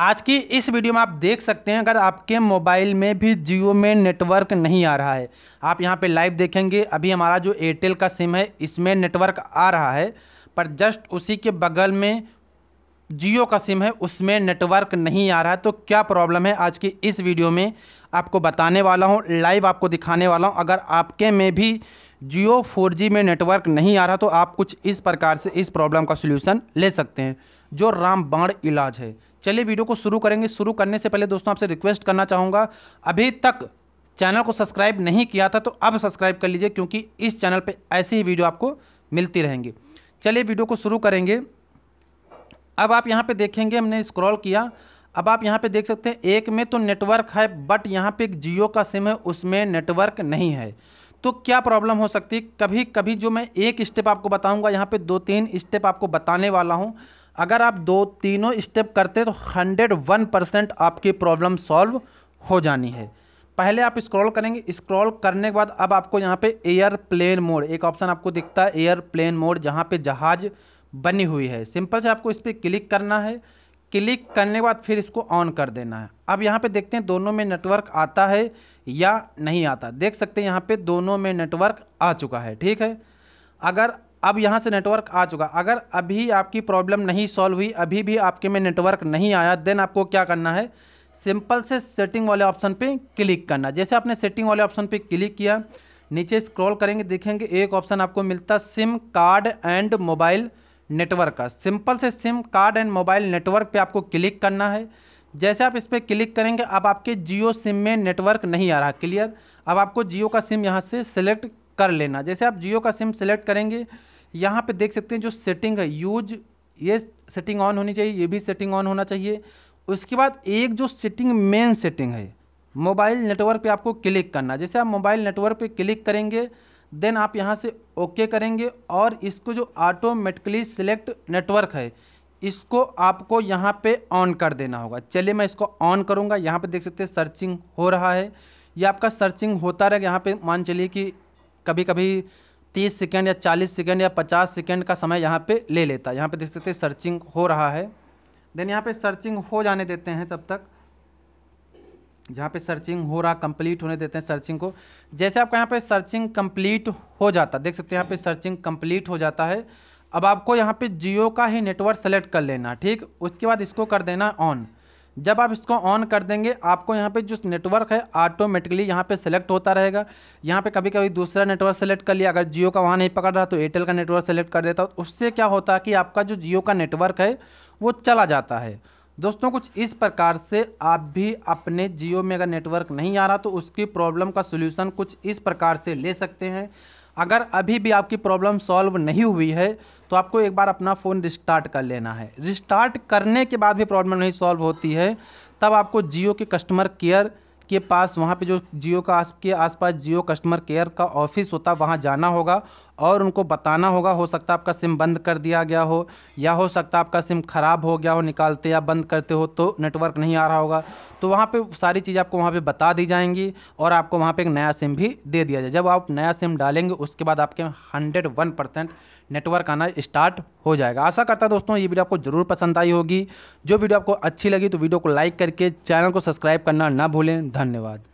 आज की इस वीडियो में आप देख सकते हैं अगर आपके मोबाइल में भी जियो में नेटवर्क नहीं आ रहा है आप यहाँ पे लाइव देखेंगे अभी हमारा जो एयरटेल का सिम है इसमें नेटवर्क आ रहा है पर जस्ट उसी के बगल में जियो का सिम है उसमें नेटवर्क नहीं आ रहा है तो क्या प्रॉब्लम है आज की इस वीडियो में आपको बताने वाला हूँ लाइव आपको दिखाने वाला हूँ अगर आपके में भी जियो फोर में नेटवर्क नहीं आ रहा तो आप कुछ इस प्रकार से इस प्रॉब्लम का सोल्यूशन ले सकते हैं जो रामबाण इलाज है चलिए वीडियो को शुरू करेंगे शुरू करने से पहले दोस्तों आपसे रिक्वेस्ट करना चाहूँगा अभी तक चैनल को सब्सक्राइब नहीं किया था तो अब सब्सक्राइब कर लीजिए क्योंकि इस चैनल पर ऐसी ही वीडियो आपको मिलती रहेंगी चलिए वीडियो को शुरू करेंगे अब आप यहाँ पर देखेंगे हमने स्क्रॉल किया अब आप यहाँ पे देख सकते हैं एक में तो नेटवर्क है बट यहाँ पे एक जियो का सिम है उसमें नेटवर्क नहीं है तो क्या प्रॉब्लम हो सकती है कभी कभी जो मैं एक स्टेप आपको बताऊंगा यहाँ पे दो तीन स्टेप आपको बताने वाला हूँ अगर आप दो तीनों स्टेप करते तो हंड्रेड वन परसेंट आपकी प्रॉब्लम सॉल्व हो जानी है पहले आप स्क्रॉल करेंगे स्क्रॉल करने के बाद अब आपको यहाँ पे एयर प्लेन मोड एक ऑप्शन आपको दिखता है एयर प्लेन मोड जहाँ पे जहाज़ बनी हुई है सिंपल से आपको इस पर क्लिक करना है क्लिक करने के बाद फिर इसको ऑन कर देना है अब यहाँ पे देखते हैं दोनों में नेटवर्क आता है या नहीं आता देख सकते हैं यहाँ पे दोनों में नेटवर्क आ चुका है ठीक है अगर अब यहाँ से नेटवर्क आ चुका अगर अभी आपकी प्रॉब्लम नहीं सॉल्व हुई अभी भी आपके में नेटवर्क नहीं आया देन आपको क्या करना है सिंपल से सेटिंग वाले ऑप्शन पे क्लिक करना जैसे आपने सेटिंग वाले ऑप्शन पे क्लिक किया नीचे स्क्रॉल करेंगे देखेंगे एक ऑप्शन आपको मिलता sim card and mobile network का सिंपल से sim card and mobile network पे आपको क्लिक करना है जैसे आप इस पर क्लिक करेंगे अब आपके जियो सिम में नेटवर्क नहीं आ रहा क्लियर अब आपको जियो का सिम यहाँ से सिलेक्ट कर लेना जैसे आप जियो का सिम सेलेक्ट करेंगे यहाँ पे देख सकते हैं जो सेटिंग है यूज ये सेटिंग ऑन होनी चाहिए ये भी सेटिंग ऑन होना चाहिए उसके बाद एक जो सेटिंग मेन सेटिंग है मोबाइल नेटवर्क पे आपको क्लिक करना जैसे आप मोबाइल नेटवर्क पे क्लिक करेंगे देन आप यहाँ से ओके करेंगे और इसको जो ऑटोमेटिकली सिलेक्ट नेटवर्क है इसको आपको यहाँ पर ऑन कर देना होगा चलिए मैं इसको ऑन करूँगा यहाँ पर देख सकते हैं सर्चिंग हो रहा है या आपका सर्चिंग होता रहेगा यहाँ पे मान चलिए कि कभी कभी 30 सेकेंड या 40 सेकेंड या 50 सेकेंड का समय यहाँ पे ले लेता है यहाँ पे देख सकते हैं सर्चिंग हो रहा है देन यहाँ पे सर्चिंग हो जाने देते हैं तब तक जहाँ पे सर्चिंग हो रहा कंप्लीट होने देते हैं सर्चिंग को जैसे आपका यहाँ पे सर्चिंग कंप्लीट हो जाता देख सकते हैं यहाँ पे सर्चिंग कंप्लीट हो जाता है अब आपको यहाँ पे जियो का ही नेटवर्क सेलेक्ट कर लेना ठीक उसके बाद इसको कर देना ऑन जब आप इसको ऑन कर देंगे आपको यहाँ पे जो नेटवर्क है ऑटोमेटिकली यहाँ पे सेलेक्ट होता रहेगा यहाँ पे कभी कभी दूसरा नेटवर्क सेलेक्ट कर लिया अगर जियो का वहाँ नहीं पकड़ रहा तो एयरटेल का नेटवर्क सेलेक्ट कर देता उससे क्या होता है कि आपका जो जियो का नेटवर्क है वो चला जाता है दोस्तों कुछ इस प्रकार से आप भी अपने जियो में अगर नेटवर्क नहीं आ रहा तो उसकी प्रॉब्लम का सोल्यूशन कुछ इस प्रकार से ले सकते हैं अगर अभी भी आपकी प्रॉब्लम सॉल्व नहीं हुई है तो आपको एक बार अपना फ़ोन रिस्टार्ट कर लेना है रिस्टार्ट करने के बाद भी प्रॉब्लम नहीं सॉल्व होती है तब आपको जियो के कस्टमर केयर के पास वहाँ पे जो जियो का आस के आसपास जियो कस्टमर केयर का ऑफिस होता वहाँ जाना होगा और उनको बताना होगा हो सकता है आपका सिम बंद कर दिया गया हो या हो सकता आपका सिम ख़राब हो गया हो निकालते या बंद करते हो तो नेटवर्क नहीं आ रहा होगा तो वहाँ पे सारी चीज़ आपको वहाँ पे बता दी जाएंगी और आपको वहाँ पे एक नया सिम भी दे दिया जाए जब आप नया सिम डालेंगे उसके बाद आपके हंड्रेड वन परसेंट नेटवर्क आना स्टार्ट हो जाएगा आशा करता है दोस्तों ये वीडियो आपको ज़रूर पसंद आई होगी जो वीडियो आपको अच्छी लगी तो वीडियो को लाइक करके चैनल को सब्सक्राइब करना ना भूलें धन्यवाद